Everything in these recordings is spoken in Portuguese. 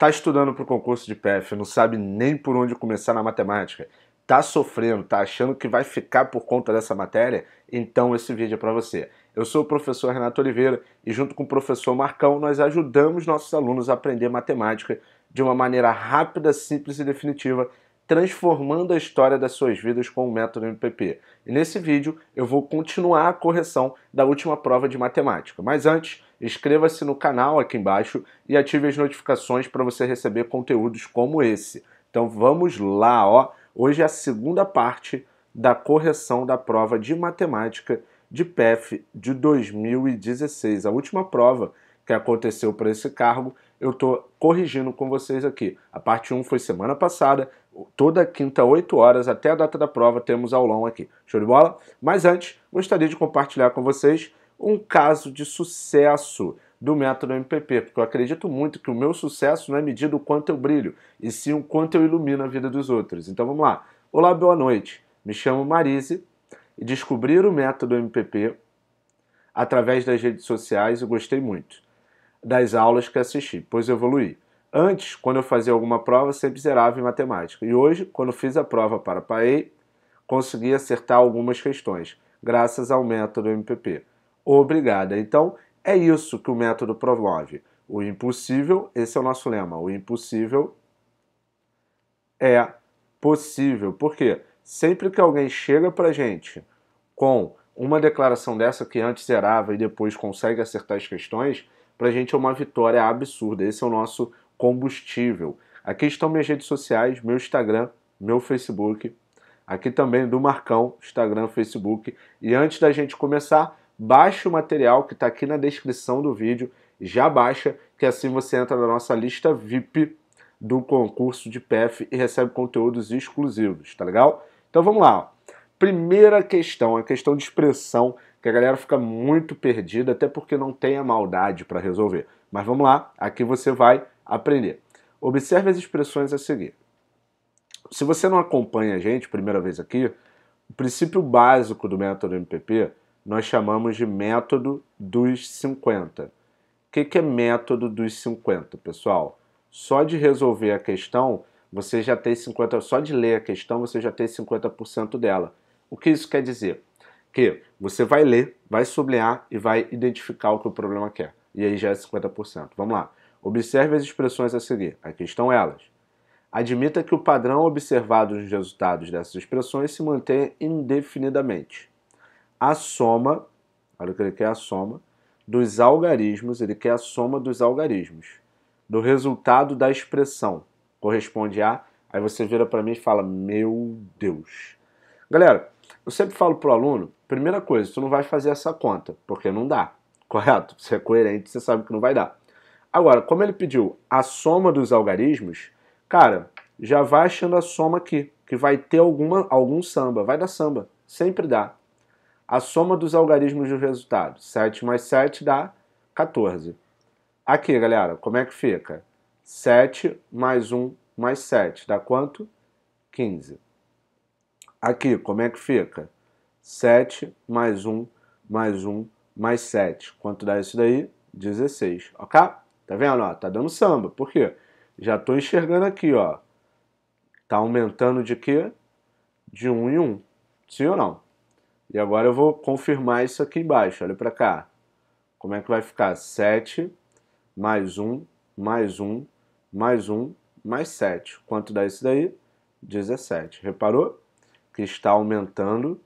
Tá estudando para o concurso de PF, não sabe nem por onde começar na matemática, tá sofrendo, tá achando que vai ficar por conta dessa matéria? Então esse vídeo é para você. Eu sou o professor Renato Oliveira e junto com o professor Marcão nós ajudamos nossos alunos a aprender matemática de uma maneira rápida, simples e definitiva transformando a história das suas vidas com o método MPP. E nesse vídeo eu vou continuar a correção da última prova de matemática. Mas antes, inscreva-se no canal aqui embaixo e ative as notificações para você receber conteúdos como esse. Então vamos lá, ó. Hoje é a segunda parte da correção da prova de matemática de PEF de 2016, a última prova que aconteceu para esse cargo eu estou corrigindo com vocês aqui. A parte 1 foi semana passada, toda quinta, 8 horas, até a data da prova, temos aulão aqui. Show de bola? Mas antes, gostaria de compartilhar com vocês um caso de sucesso do método MPP, porque eu acredito muito que o meu sucesso não é medido o quanto eu brilho, e sim o quanto eu ilumino a vida dos outros. Então vamos lá. Olá, boa noite. Me chamo Marise e descobri o método MPP através das redes sociais e gostei muito das aulas que assisti, pois evolui. Antes, quando eu fazia alguma prova, sempre zerava em matemática. E hoje, quando fiz a prova para PAEI, consegui acertar algumas questões, graças ao método MPP. Obrigada. Então, é isso que o método promove. O impossível, esse é o nosso lema, o impossível é possível. Por quê? Sempre que alguém chega para gente com uma declaração dessa que antes zerava e depois consegue acertar as questões, para a gente é uma vitória absurda. Esse é o nosso combustível. Aqui estão minhas redes sociais, meu Instagram, meu Facebook. Aqui também do Marcão, Instagram, Facebook. E antes da gente começar, baixe o material que está aqui na descrição do vídeo. Já baixa, que assim você entra na nossa lista VIP do concurso de PF e recebe conteúdos exclusivos, tá legal? Então vamos lá. Primeira questão, a questão de expressão que a galera fica muito perdida, até porque não tem a maldade para resolver. Mas vamos lá, aqui você vai aprender. Observe as expressões a seguir. Se você não acompanha a gente, primeira vez aqui, o princípio básico do método MPP nós chamamos de método dos 50. O que, que é método dos 50, pessoal? Só de resolver a questão, você já tem 50%, só de ler a questão, você já tem 50% dela. O que isso quer dizer? que você vai ler, vai sublinhar e vai identificar o que o problema quer. E aí já é 50%. Vamos lá. Observe as expressões a seguir. Aqui estão elas. Admita que o padrão observado nos resultados dessas expressões se mantenha indefinidamente. A soma, olha o que ele quer, a soma, dos algarismos, ele quer a soma dos algarismos, do resultado da expressão, corresponde a, aí você vira para mim e fala, meu Deus. Galera, eu sempre falo pro aluno, primeira coisa, tu não vai fazer essa conta, porque não dá, correto? Você é coerente, você sabe que não vai dar. Agora, como ele pediu a soma dos algarismos, cara, já vai achando a soma aqui, que vai ter alguma, algum samba, vai dar samba, sempre dá. A soma dos algarismos do resultado, 7 mais 7 dá 14. Aqui, galera, como é que fica? 7 mais 1 mais 7 dá quanto? 15. Aqui, como é que fica? 7 mais 1 mais 1 mais 7. Quanto dá isso daí? 16, ok? Tá vendo? Ó, tá dando samba. Por quê? Já estou enxergando aqui, ó. Tá aumentando de quê? De 1 em 1. Sim ou não? E agora eu vou confirmar isso aqui embaixo. Olha para cá. Como é que vai ficar? 7 mais 1, mais 1, mais 1, mais 7. Quanto dá isso daí? 17. Reparou? que está aumentando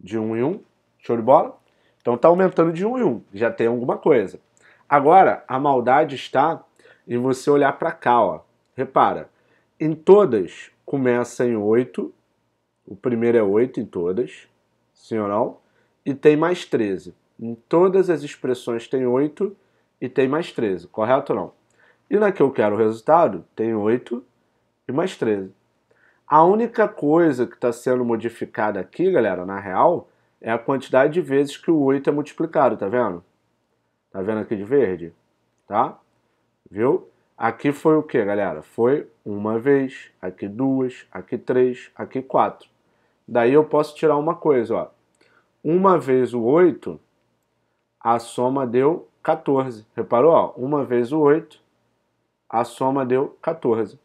de 1 um em 1. Um. Show de bola? Então está aumentando de 1 um em 1, um, já tem alguma coisa. Agora, a maldade está em você olhar para cá, ó. Repara, em todas começa em 8, o primeiro é 8 em todas, senhoral, e tem mais 13. Em todas as expressões tem 8 e tem mais 13, correto ou não? E na que eu quero o resultado, tem 8 e mais 13. A única coisa que está sendo modificada aqui, galera, na real, é a quantidade de vezes que o 8 é multiplicado, tá vendo? Tá vendo aqui de verde? Tá? Viu? Aqui foi o que, galera? Foi uma vez, aqui duas, aqui três, aqui quatro. Daí eu posso tirar uma coisa, ó. Uma vez o 8, a soma deu 14. Reparou? Ó? Uma vez o 8, a soma deu 14.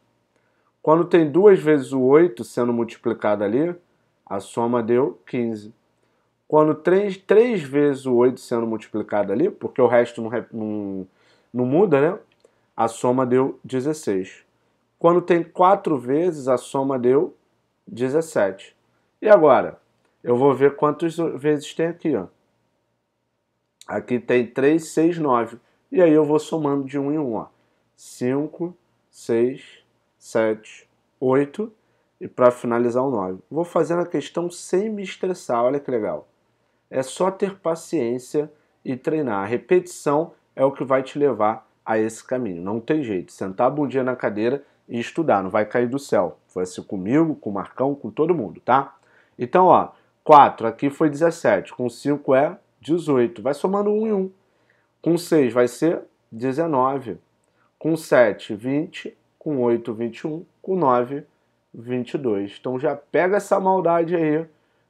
Quando tem duas vezes o 8 sendo multiplicado ali, a soma deu 15. Quando 3, 3 vezes o 8 sendo multiplicado ali, porque o resto não, não, não muda, né? A soma deu 16. Quando tem 4 vezes, a soma deu 17. E agora? Eu vou ver quantas vezes tem aqui. Ó. Aqui tem 3, 6, 9. E aí eu vou somando de 1 em 1. Ó. 5, 6, 9. 7, 8 e para finalizar o 9. Vou fazendo a questão sem me estressar, olha que legal. É só ter paciência e treinar. A repetição é o que vai te levar a esse caminho. Não tem jeito. Sentar a bundinha na cadeira e estudar, não vai cair do céu. Foi assim comigo, com o Marcão, com todo mundo, tá? Então, ó, 4 aqui foi 17, com 5 é 18. Vai somando 1 e 1. Com 6 vai ser 19. Com 7, 20 com 8, 21, com 9, 22. Então já pega essa maldade aí.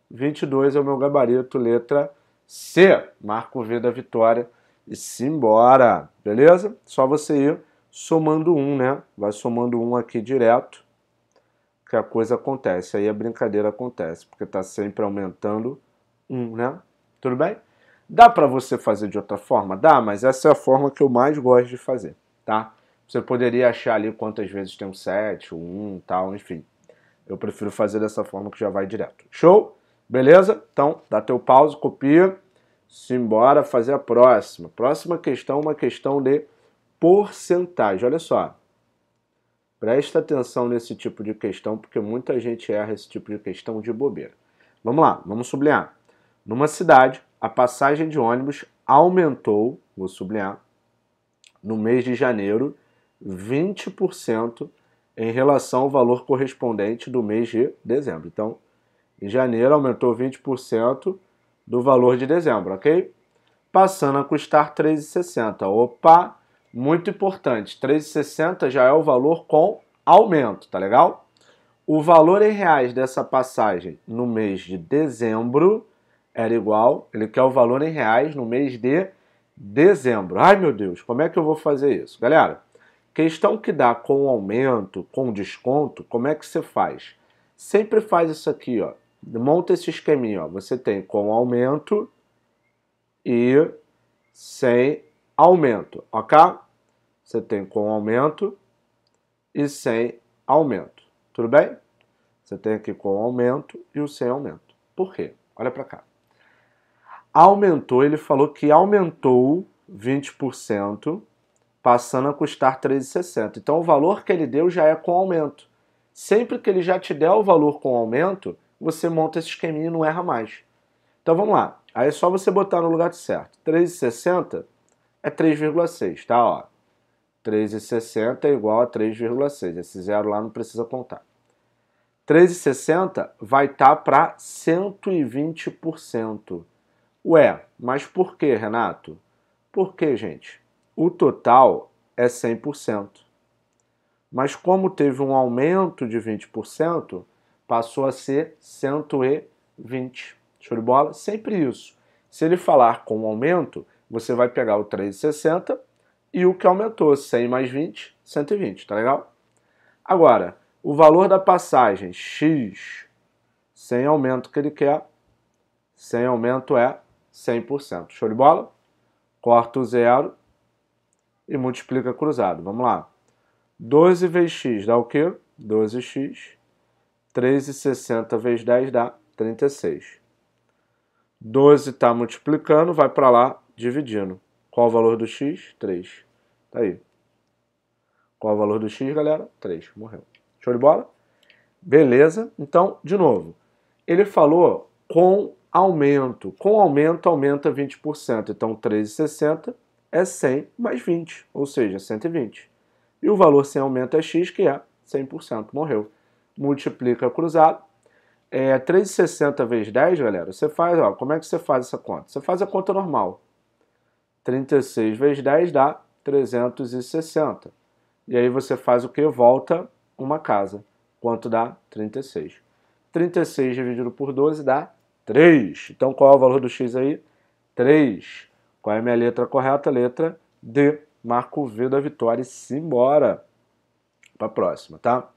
22 é o meu gabarito, letra C. Marco V da vitória e simbora, beleza? Só você ir somando um, né? Vai somando um aqui direto que a coisa acontece. Aí a brincadeira acontece, porque está sempre aumentando um, né? Tudo bem? Dá para você fazer de outra forma? Dá, mas essa é a forma que eu mais gosto de fazer, tá? Você poderia achar ali quantas vezes tem um 7, um, tal, enfim. Eu prefiro fazer dessa forma que já vai direto. Show? Beleza? Então, dá teu pause, copia, simbora fazer a próxima. Próxima questão, uma questão de porcentagem. Olha só. Presta atenção nesse tipo de questão, porque muita gente erra esse tipo de questão de bobeira. Vamos lá, vamos sublinhar. Numa cidade, a passagem de ônibus aumentou, vou sublinhar, no mês de janeiro 20% em relação ao valor correspondente do mês de dezembro. Então, em janeiro aumentou 20% do valor de dezembro, ok? Passando a custar 3,60. Opa, muito importante. 3,60 já é o valor com aumento, tá legal? O valor em reais dessa passagem no mês de dezembro era igual, ele quer o valor em reais no mês de dezembro. Ai meu Deus, como é que eu vou fazer isso? Galera, Questão que dá com o aumento, com o desconto, como é que você faz? Sempre faz isso aqui, ó. Monta esse esqueminha, ó. Você tem com aumento e sem aumento, ok? Você tem com aumento e sem aumento, tudo bem? Você tem aqui com aumento e o sem aumento. Por quê? Olha para cá. Aumentou, ele falou que aumentou 20% passando a custar 13,60. Então o valor que ele deu já é com aumento. Sempre que ele já te der o valor com aumento, você monta esse esqueminha e não erra mais. Então vamos lá. Aí é só você botar no lugar certo. 3,60 é 3,6, tá? Ó. 3,60 é igual a 3,6. Esse zero lá não precisa contar. 3,60 vai estar tá para 120%. Ué, mas por que, Renato? Por que, gente? o total é 100%. Mas como teve um aumento de 20%, passou a ser 120. Show de bola? Sempre isso. Se ele falar com um aumento, você vai pegar o 360 e o que aumentou, 100 mais 20, 120, tá legal? Agora, o valor da passagem, X, sem aumento que ele quer, sem aumento é 100%. Show de bola? Corta o zero, e multiplica cruzado. Vamos lá. 12 vezes x dá o quê? 12x. 3,60 vezes 10 dá 36. 12 está multiplicando, vai para lá dividindo. Qual o valor do x? 3. Tá aí. Qual o valor do x, galera? 3. Morreu. Show de bola? Beleza. Então, de novo, ele falou com aumento. Com aumento, aumenta 20%. Então, 3,60 é 100 mais 20, ou seja, 120. E o valor sem aumento é x, que é 100%, morreu. Multiplica cruzado. É, 3,60 vezes 10, galera, você faz, ó, como é que você faz essa conta? Você faz a conta normal. 36 vezes 10 dá 360. E aí você faz o que? Volta uma casa. Quanto dá? 36. 36 dividido por 12 dá 3. Então qual é o valor do x aí? 3. Qual é a minha letra correta? Letra D. Marco o V da vitória e simbora. Para a próxima, tá?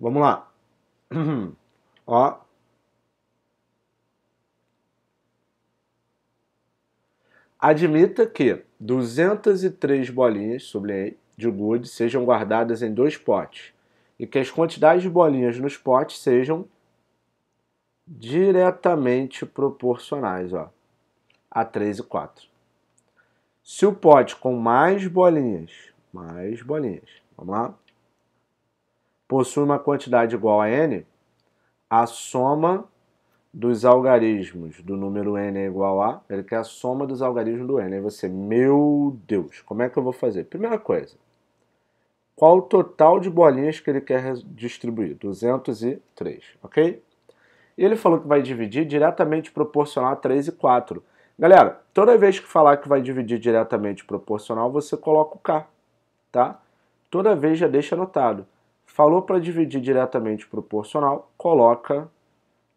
Vamos lá. Ó. Admita que 203 bolinhas, sublinhei, de gude sejam guardadas em dois potes e que as quantidades de bolinhas nos potes sejam diretamente proporcionais. Ó a e 4. Se o pote com mais bolinhas, mais bolinhas, vamos lá, possui uma quantidade igual a n, a soma dos algarismos do número n é igual a, ele quer a soma dos algarismos do n. Aí você, meu Deus, como é que eu vou fazer? Primeira coisa, qual o total de bolinhas que ele quer distribuir? 203, ok? E Ele falou que vai dividir diretamente proporcional a 3 e 4. Galera, toda vez que falar que vai dividir diretamente proporcional, você coloca o K, tá? Toda vez já deixa anotado. Falou para dividir diretamente proporcional, coloca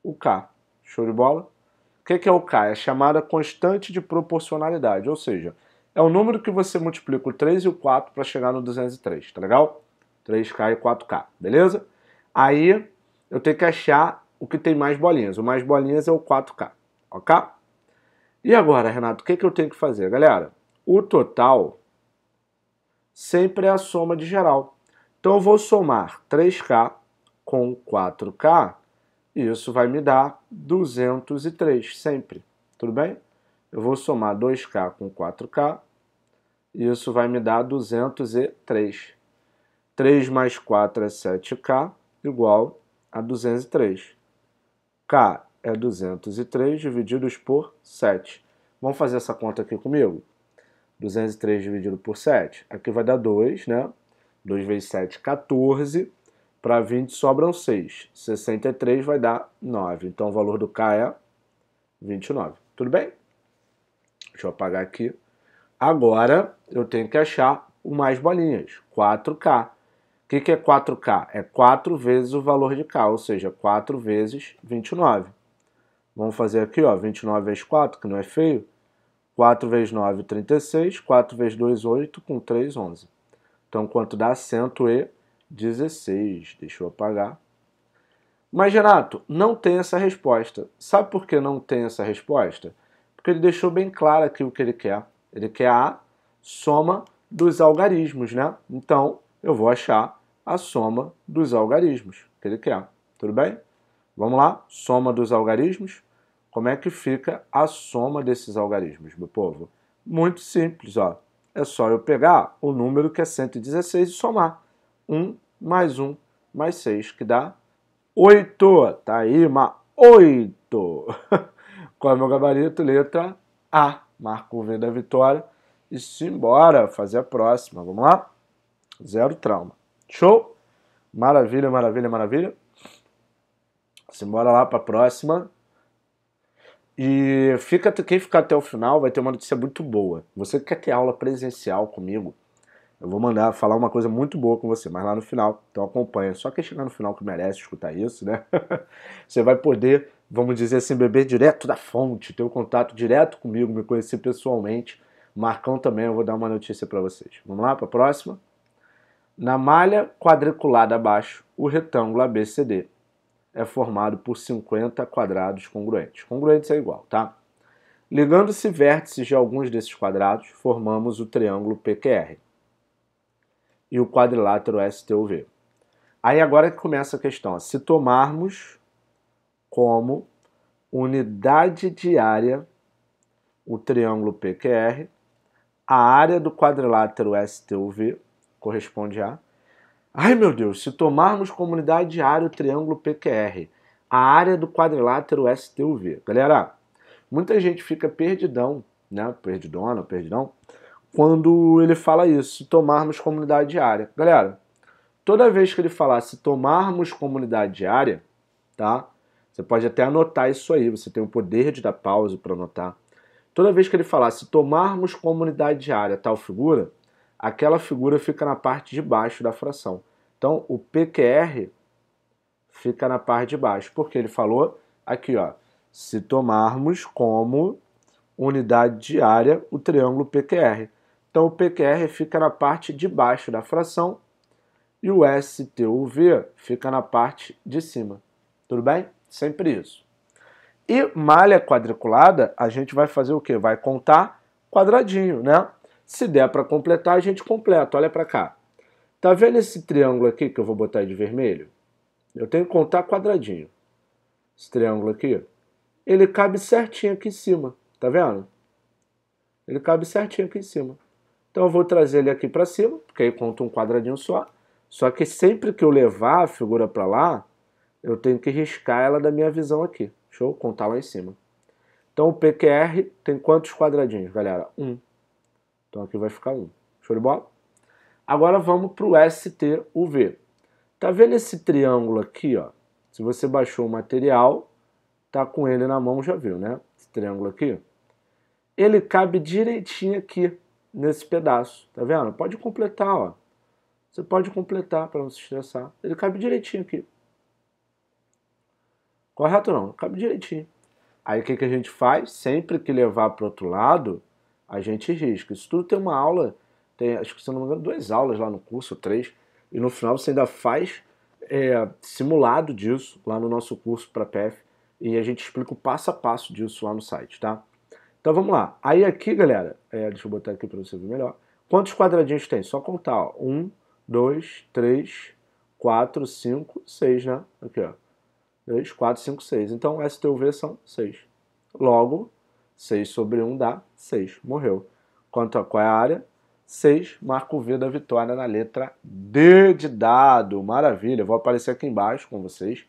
o K. Show de bola? O que é o K? É a chamada constante de proporcionalidade, ou seja, é o número que você multiplica o 3 e o 4 para chegar no 203, tá legal? 3K e 4K, beleza? Aí eu tenho que achar o que tem mais bolinhas. O mais bolinhas é o 4K, ok? E agora, Renato, o que, é que eu tenho que fazer? Galera, o total sempre é a soma de geral. Então eu vou somar 3K com 4K e isso vai me dar 203 sempre, tudo bem? Eu vou somar 2K com 4K e isso vai me dar 203. 3 mais 4 é 7K igual a 203. K é 203 divididos por 7. Vamos fazer essa conta aqui comigo? 203 dividido por 7. Aqui vai dar 2, né? 2 vezes 7, 14. Para 20 sobram 6. 63 vai dar 9. Então o valor do K é 29. Tudo bem? Deixa eu apagar aqui. Agora eu tenho que achar o mais bolinhas. 4K. O que, que é 4K? É 4 vezes o valor de K, ou seja, 4 vezes 29. Vamos fazer aqui, ó, 29 vezes 4, que não é feio. 4 vezes 9, 36. 4 vezes 2, 8. Com 3, 11. Então, quanto dá? 116. Deixa eu apagar. Mas, Renato, não tem essa resposta. Sabe por que não tem essa resposta? Porque ele deixou bem claro aqui o que ele quer. Ele quer a soma dos algarismos, né? Então, eu vou achar a soma dos algarismos que ele quer. Tudo bem? Vamos lá? Soma dos algarismos. Como é que fica a soma desses algarismos, meu povo? Muito simples, ó. É só eu pegar o número que é 116 e somar. 1 mais 1 mais 6, que dá 8. Tá aí uma 8. Qual é o meu gabarito? Letra A. Marco o V da vitória. E simbora fazer a próxima. Vamos lá? Zero trauma. Show? Maravilha, maravilha, maravilha. Simbora lá para a próxima. E fica, quem ficar até o final vai ter uma notícia muito boa. Você que quer ter aula presencial comigo, eu vou mandar falar uma coisa muito boa com você, mas lá no final, então acompanha. Só quem chegar no final que merece escutar isso, né? você vai poder, vamos dizer assim, beber direto da fonte, ter um contato direto comigo, me conhecer pessoalmente. Marcão também, eu vou dar uma notícia para vocês. Vamos lá para a próxima? Na malha quadriculada abaixo, o retângulo ABCD é formado por 50 quadrados congruentes. Congruentes é igual, tá? Ligando-se vértices de alguns desses quadrados, formamos o triângulo PQR e o quadrilátero STUV. Aí agora que começa a questão. Se tomarmos como unidade de área o triângulo PQR, a área do quadrilátero STUV corresponde a Ai meu Deus, se tomarmos comunidade área o triângulo PQR, a área do quadrilátero STUV. Galera, muita gente fica perdidão, né? Perdidona, perdidão, quando ele fala isso, se tomarmos comunidade área. Galera, toda vez que ele falar se tomarmos comunidade área, tá? Você pode até anotar isso aí, você tem o poder de dar pausa para anotar. Toda vez que ele falar se tomarmos comunidade unidade área tal figura, aquela figura fica na parte de baixo da fração. Então, o PQR fica na parte de baixo, porque ele falou aqui, ó, se tomarmos como unidade de área o triângulo PQR. Então, o PQR fica na parte de baixo da fração e o STUV fica na parte de cima. Tudo bem? Sempre isso. E malha quadriculada, a gente vai fazer o quê? Vai contar quadradinho, né? Se der para completar, a gente completa. Olha para cá. Tá vendo esse triângulo aqui que eu vou botar de vermelho? Eu tenho que contar quadradinho. Esse triângulo aqui, ele cabe certinho aqui em cima, tá vendo? Ele cabe certinho aqui em cima. Então eu vou trazer ele aqui para cima, porque aí conta um quadradinho só. Só que sempre que eu levar a figura para lá, eu tenho que riscar ela da minha visão aqui. Deixa eu contar lá em cima. Então o PQR tem quantos quadradinhos, galera? Um. Então aqui vai ficar um. Show de bola? Agora vamos para o STUV. Tá vendo esse triângulo aqui, ó? Se você baixou o material, tá com ele na mão, já viu, né? Esse triângulo aqui. Ele cabe direitinho aqui, nesse pedaço, tá vendo? Pode completar, ó. Você pode completar para não se estressar. Ele cabe direitinho aqui. Correto não? Cabe direitinho. Aí o que, que a gente faz? Sempre que levar para outro lado, a gente risca. Isso tudo tem uma aula tem, acho que se não me engano, duas aulas lá no curso, três. E no final você ainda faz é, simulado disso lá no nosso curso para PF. E a gente explica o passo a passo disso lá no site, tá? Então vamos lá. Aí aqui, galera, é, deixa eu botar aqui para você ver melhor. Quantos quadradinhos tem? Só contar, ó. Um, dois, três, quatro, cinco, seis, né? Aqui, ó. Dois, quatro, cinco, seis. Então, STUV são seis. Logo, seis sobre um dá seis. Morreu. Quanto a qual é a área? 6, marco V da vitória na letra D de dado. Maravilha, vou aparecer aqui embaixo com vocês.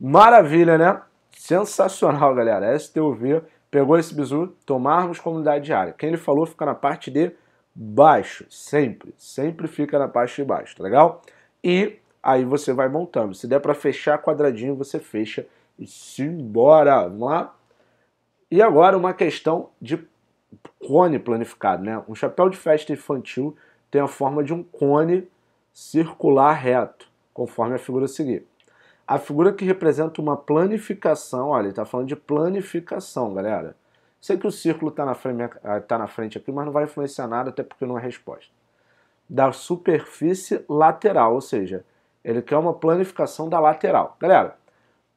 Maravilha, né? Sensacional, galera. STUV pegou esse bizu, tomarmos comunidade diária. Quem ele falou fica na parte de baixo, sempre. Sempre fica na parte de baixo, tá legal? E aí você vai montando. Se der para fechar quadradinho, você fecha e simbora. Vamos lá? E agora uma questão de cone planificado, né? Um chapéu de festa infantil tem a forma de um cone circular reto, conforme a figura a seguir. A figura que representa uma planificação, olha, ele está falando de planificação, galera. Sei que o círculo está na, tá na, frente aqui, mas não vai influenciar nada, até porque não é resposta. Da superfície lateral, ou seja, ele quer uma planificação da lateral. Galera,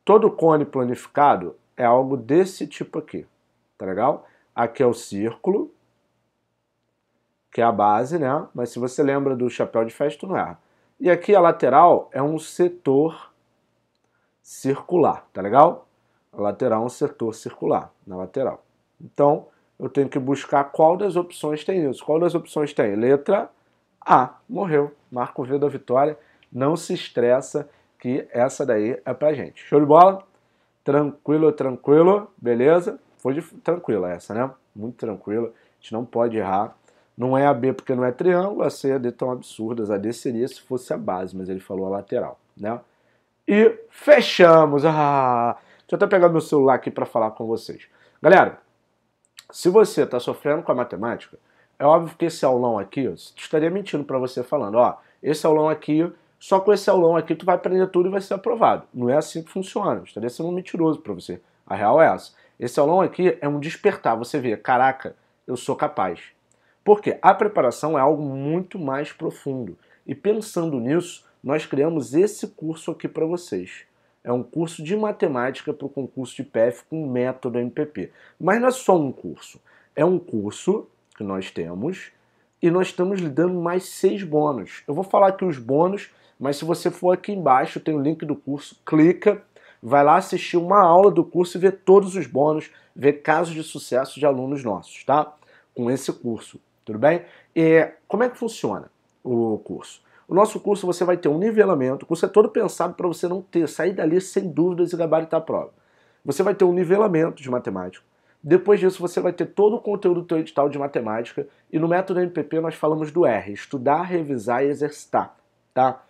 todo cone planificado é algo desse tipo aqui, tá legal? Aqui é o círculo, que é a base, né? Mas se você lembra do chapéu de festa, não erra. É. E aqui a lateral é um setor circular, tá legal? A lateral é um setor circular, na lateral. Então, eu tenho que buscar qual das opções tem isso. Qual das opções tem? Letra A, morreu. Marco V da vitória. Não se estressa que essa daí é pra gente. Show de bola? Tranquilo, tranquilo, beleza? foi tranquila essa, né? Muito tranquila. A gente não pode errar. Não é a B porque não é triângulo, a C e a D tão absurdas. A D seria se fosse a base, mas ele falou a lateral, né? E fechamos. Ah, deixa eu até pegar meu celular aqui para falar com vocês. Galera, se você está sofrendo com a matemática, é óbvio que esse aulão aqui, eu estaria mentindo para você falando, ó, esse aulão aqui, só com esse aulão aqui tu vai aprender tudo e vai ser aprovado. Não é assim que funciona. Eu estaria sendo mentiroso para você. A real é essa. Esse aulão aqui é um despertar, você vê, caraca, eu sou capaz. Porque a preparação é algo muito mais profundo. E pensando nisso, nós criamos esse curso aqui para vocês. É um curso de matemática para o concurso de PF com método MPP. Mas não é só um curso. É um curso que nós temos e nós estamos lhe dando mais seis bônus. Eu vou falar aqui os bônus, mas se você for aqui embaixo, tem o link do curso, clica vai lá assistir uma aula do curso e ver todos os bônus, ver casos de sucesso de alunos nossos, tá? Com esse curso, tudo bem? E como é que funciona o curso? O nosso curso você vai ter um nivelamento, o curso é todo pensado para você não ter, sair dali sem dúvidas e gabaritar a prova. Você vai ter um nivelamento de matemática. Depois disso, você vai ter todo o conteúdo do seu edital de matemática. E no método MPP nós falamos do R, estudar, revisar e exercitar, tá?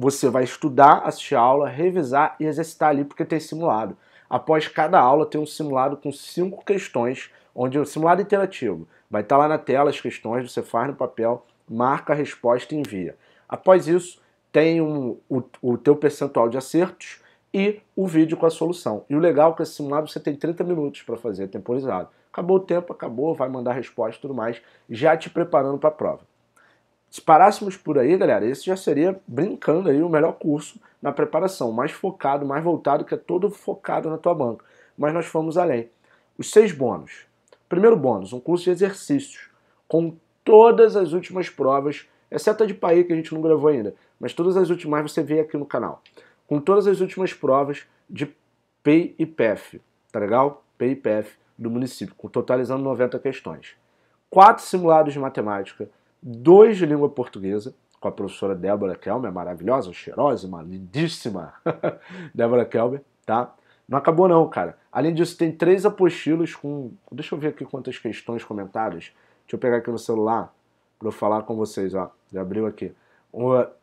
você vai estudar, assistir a aula, revisar e exercitar ali porque tem simulado. Após cada aula tem um simulado com cinco questões, onde o simulado interativo vai estar tá lá na tela as questões, você faz no papel, marca a resposta e envia. Após isso, tem um, o, o teu percentual de acertos e o vídeo com a solução. E o legal é que esse simulado você tem 30 minutos para fazer, temporizado. Acabou o tempo, acabou, vai mandar a resposta e tudo mais, já te preparando para a prova. Se parássemos por aí, galera, esse já seria, brincando aí, o melhor curso na preparação, mais focado, mais voltado, que é todo focado na tua banca. Mas nós fomos além. Os seis bônus. Primeiro bônus, um curso de exercícios, com todas as últimas provas, exceto a de país que a gente não gravou ainda, mas todas as últimas você vê aqui no canal. Com todas as últimas provas de PEI e PEF, tá legal? PEI e PEF do município, totalizando 90 questões. Quatro simulados de matemática, dois de língua portuguesa, com a professora Débora Kelmer, maravilhosa, cheirosa, uma lindíssima Débora Kelmer, tá? Não acabou não, cara. Além disso, tem três apostilas com... Deixa eu ver aqui quantas questões, comentários. Deixa eu pegar aqui no celular para eu falar com vocês, ó. Já abriu aqui.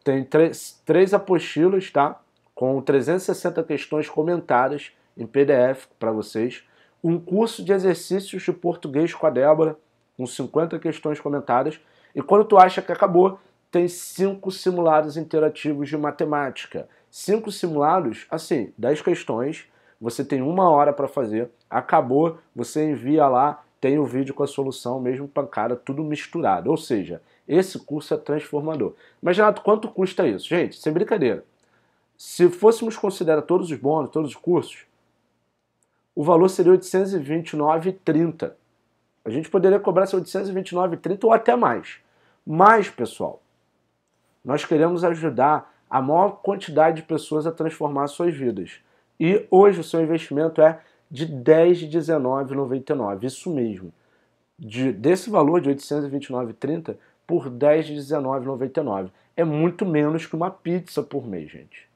Tem três, três apostilas, tá? Com 360 questões comentadas em PDF para vocês. Um curso de exercícios de português com a Débora, com 50 questões comentadas e quando tu acha que acabou, tem cinco simulados interativos de matemática. Cinco simulados, assim, dez questões, você tem uma hora para fazer, acabou, você envia lá, tem o um vídeo com a solução, mesmo pancada, tudo misturado. Ou seja, esse curso é transformador. Mas, Renato, quanto custa isso? Gente, sem brincadeira. Se fôssemos considerar todos os bônus, todos os cursos, o valor seria R$ 829,30. A gente poderia cobrar R$ 829,30 ou até mais. Mas, pessoal, nós queremos ajudar a maior quantidade de pessoas a transformar suas vidas. E hoje o seu investimento é de 10 isso mesmo. De, desse valor de 829,30 por 10 É muito menos que uma pizza por mês, gente.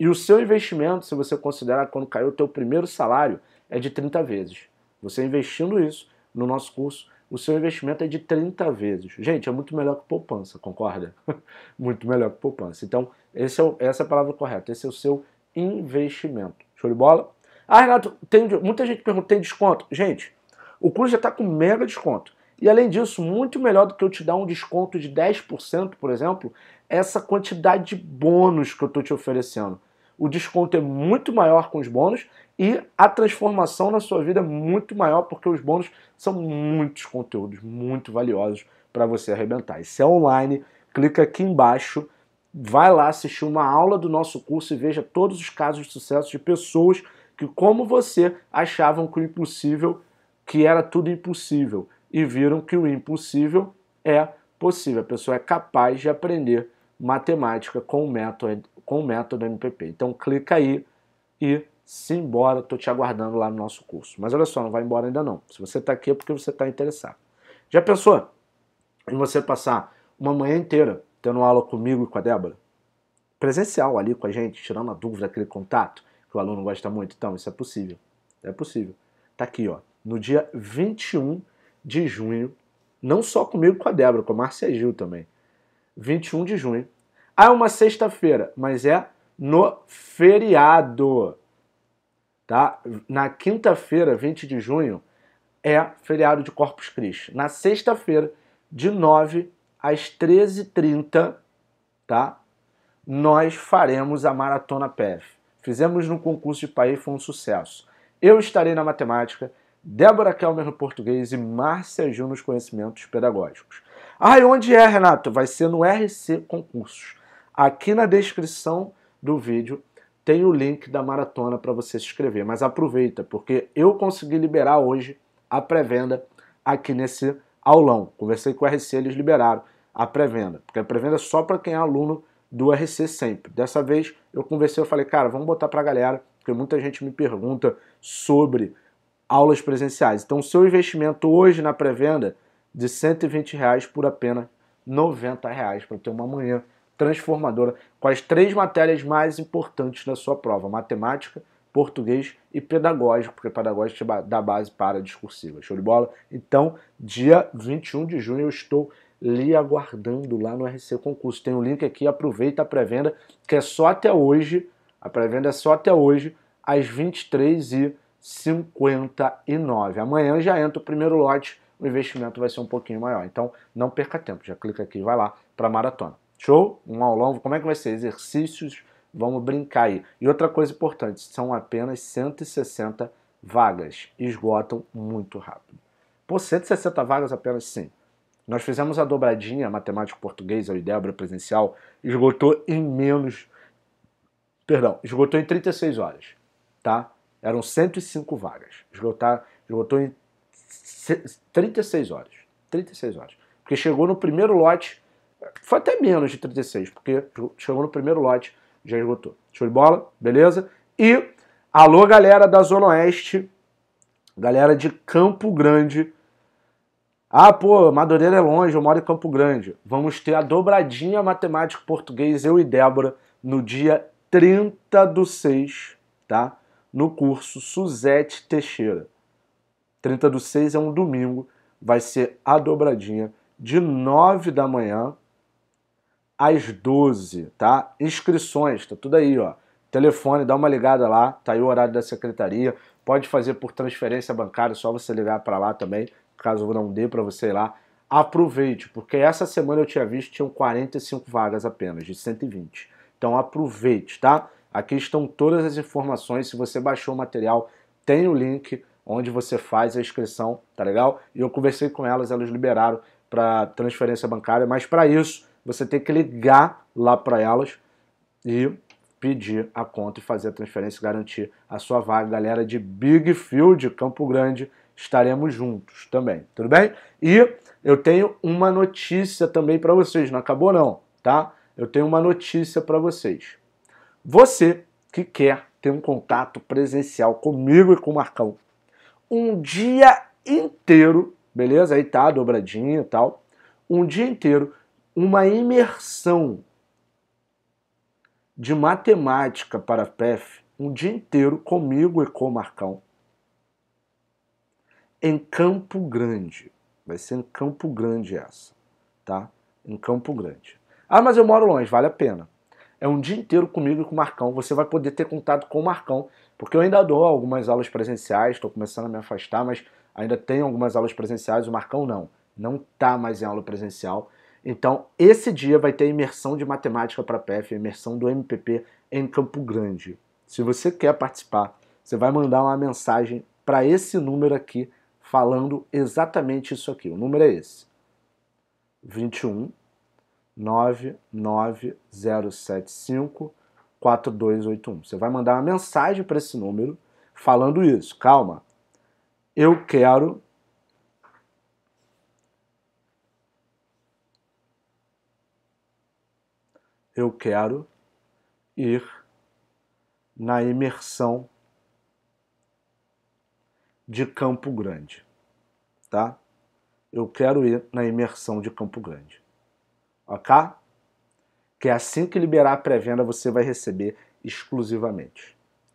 E o seu investimento, se você considerar quando caiu o teu primeiro salário, é de 30 vezes. Você investindo isso no nosso curso o seu investimento é de 30 vezes. Gente, é muito melhor que poupança, concorda? muito melhor que poupança. Então, é o, essa é a palavra correta, esse é o seu investimento. Show de bola? Ah, Renato, tem, muita gente pergunta, tem desconto? Gente, o curso já está com mega desconto. E além disso, muito melhor do que eu te dar um desconto de 10%, por exemplo, essa quantidade de bônus que eu estou te oferecendo o desconto é muito maior com os bônus e a transformação na sua vida é muito maior porque os bônus são muitos conteúdos muito valiosos para você arrebentar. Isso é online, clica aqui embaixo, vai lá assistir uma aula do nosso curso e veja todos os casos de sucesso de pessoas que, como você, achavam que o impossível, que era tudo impossível, e viram que o impossível é possível. A pessoa é capaz de aprender matemática com o método, com o método MPP. Então clica aí e se embora, estou te aguardando lá no nosso curso. Mas olha só, não vai embora ainda não. Se você está aqui é porque você está interessado. Já pensou em você passar uma manhã inteira tendo aula comigo e com a Débora? Presencial ali com a gente, tirando a dúvida, aquele contato que o aluno gosta muito. Então, isso é possível. É possível. Tá aqui, ó. No dia 21 de junho, não só comigo, com a Débora, com a Marcia Gil também. 21 de junho. Ah, é uma sexta-feira, mas é no feriado. Tá? Na quinta-feira, 20 de junho, é feriado de Corpus Christi. Na sexta-feira, de 9 às 13h30, tá? nós faremos a Maratona PEV. Fizemos no concurso de país, foi um sucesso. Eu estarei na matemática, Débora Kelmer no português e Márcia Gil nos conhecimentos pedagógicos. Ah, onde é, Renato? Vai ser no RC Concursos. Aqui na descrição do vídeo tem o link da maratona para você se inscrever. Mas aproveita, porque eu consegui liberar hoje a pré-venda aqui nesse aulão. Conversei com o RC, eles liberaram a pré-venda. Porque a pré-venda é só para quem é aluno do RC sempre. Dessa vez eu conversei, eu falei, cara, vamos botar para a galera, porque muita gente me pergunta sobre aulas presenciais. Então, seu investimento hoje na pré-venda de 120 reais por apenas 90 reais para ter uma manhã transformadora com as três matérias mais importantes da sua prova: matemática, português e pedagógico, porque pedagógico é dá base para discursiva. Show de bola? Então, dia 21 de junho eu estou lhe aguardando lá no RC Concurso. Tem o um link aqui, aproveita a pré-venda, que é só até hoje. A pré-venda é só até hoje, às 23h59. Amanhã já entra o primeiro lote o investimento vai ser um pouquinho maior. Então, não perca tempo, já clica aqui e vai lá para maratona. Show? Um aulão, como é que vai ser? Exercícios, vamos brincar aí. E outra coisa importante, são apenas 160 vagas, esgotam muito rápido. Por 160 vagas apenas sim. Nós fizemos a dobradinha matemático português, a Débora presencial, esgotou em menos perdão, esgotou em 36 horas, tá? Eram 105 vagas. Esgotar, esgotou em 36 horas. 36 horas. Porque chegou no primeiro lote, foi até menos de 36, porque chegou no primeiro lote, já esgotou. Show de bola? Beleza? E alô, galera da Zona Oeste, galera de Campo Grande. Ah, pô, Madureira é longe, eu moro em Campo Grande. Vamos ter a dobradinha matemática português, eu e Débora, no dia 30 do 6, tá? No curso Suzete Teixeira. 30 do 6 é um domingo, vai ser a dobradinha de 9 da manhã às 12, tá? Inscrições, tá tudo aí, ó. Telefone, dá uma ligada lá, tá aí o horário da secretaria. Pode fazer por transferência bancária, só você ligar para lá também, caso não dê para você ir lá. Aproveite, porque essa semana eu tinha visto tinham 45 vagas apenas, de 120. Então aproveite, tá? Aqui estão todas as informações. Se você baixou o material, tem o link onde você faz a inscrição, tá legal? E eu conversei com elas, elas liberaram para transferência bancária, mas para isso você tem que ligar lá para elas e pedir a conta e fazer a transferência, garantir a sua vaga. Galera de Big Field, Campo Grande, estaremos juntos também, tudo bem? E eu tenho uma notícia também para vocês, não acabou não, tá? Eu tenho uma notícia para vocês. Você que quer ter um contato presencial comigo e com o Marcão, um dia inteiro, beleza? Aí tá, dobradinha e tal. Um dia inteiro, uma imersão de matemática para a PEF, um dia inteiro comigo e com o Marcão, em Campo Grande. Vai ser em Campo Grande essa, tá? Em Campo Grande. Ah, mas eu moro longe, vale a pena. É um dia inteiro comigo e com o Marcão. Você vai poder ter contato com o Marcão porque eu ainda dou algumas aulas presenciais, estou começando a me afastar, mas ainda tenho algumas aulas presenciais, o Marcão não. Não está mais em aula presencial. Então, esse dia vai ter imersão de matemática para a PF, imersão do MPP em Campo Grande. Se você quer participar, você vai mandar uma mensagem para esse número aqui, falando exatamente isso aqui. O número é esse: 21 99075 4281. Você vai mandar uma mensagem para esse número falando isso. Calma. Eu quero eu quero ir na imersão de Campo Grande, tá? Eu quero ir na imersão de Campo Grande. OK? que é assim que liberar a pré-venda você vai receber exclusivamente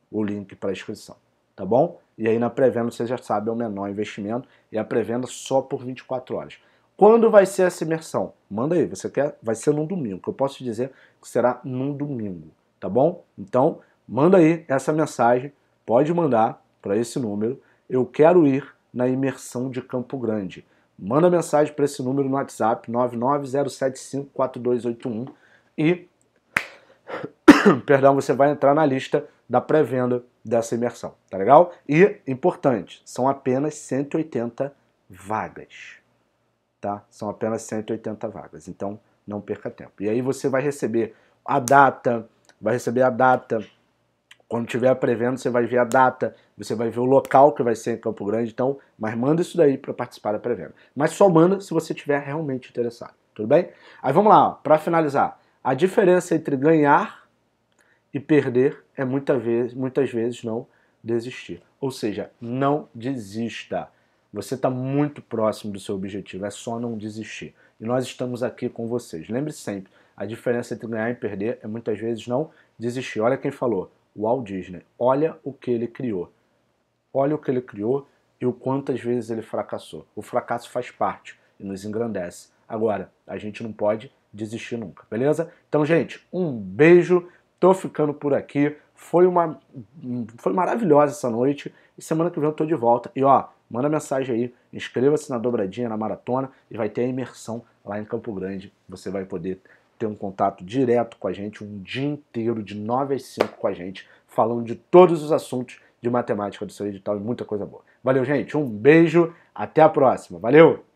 o link para a inscrição, tá bom? E aí na pré-venda você já sabe, é o menor investimento e a pré-venda só por 24 horas. Quando vai ser essa imersão? Manda aí, você quer? Vai ser num domingo, que eu posso te dizer que será num domingo, tá bom? Então, manda aí essa mensagem, pode mandar para esse número. Eu quero ir na imersão de Campo Grande. Manda mensagem para esse número no WhatsApp 4281 e perdão, você vai entrar na lista da pré-venda dessa imersão, tá legal? E importante, são apenas 180 vagas, tá? São apenas 180 vagas, então não perca tempo. E aí você vai receber a data, vai receber a data quando tiver a pré-venda, você vai ver a data, você vai ver o local que vai ser em Campo Grande, então, mas manda isso daí para participar da pré-venda. Mas só manda se você estiver realmente interessado, tudo bem? Aí vamos lá, para finalizar, a diferença entre ganhar e perder é muita vez, muitas vezes não desistir. Ou seja, não desista. Você está muito próximo do seu objetivo, é só não desistir. E nós estamos aqui com vocês. Lembre sempre, a diferença entre ganhar e perder é muitas vezes não desistir. Olha quem falou, Walt Disney. Olha o que ele criou. Olha o que ele criou e o quantas vezes ele fracassou. O fracasso faz parte e nos engrandece. Agora, a gente não pode desistir nunca, beleza? Então, gente, um beijo, tô ficando por aqui. Foi uma foi maravilhosa essa noite e semana que vem eu tô de volta. E ó, manda mensagem aí, inscreva-se na dobradinha, na maratona e vai ter a imersão lá em Campo Grande. Você vai poder ter um contato direto com a gente um dia inteiro de 9 às 5 com a gente, falando de todos os assuntos de matemática do seu edital e muita coisa boa. Valeu, gente. Um beijo. Até a próxima. Valeu!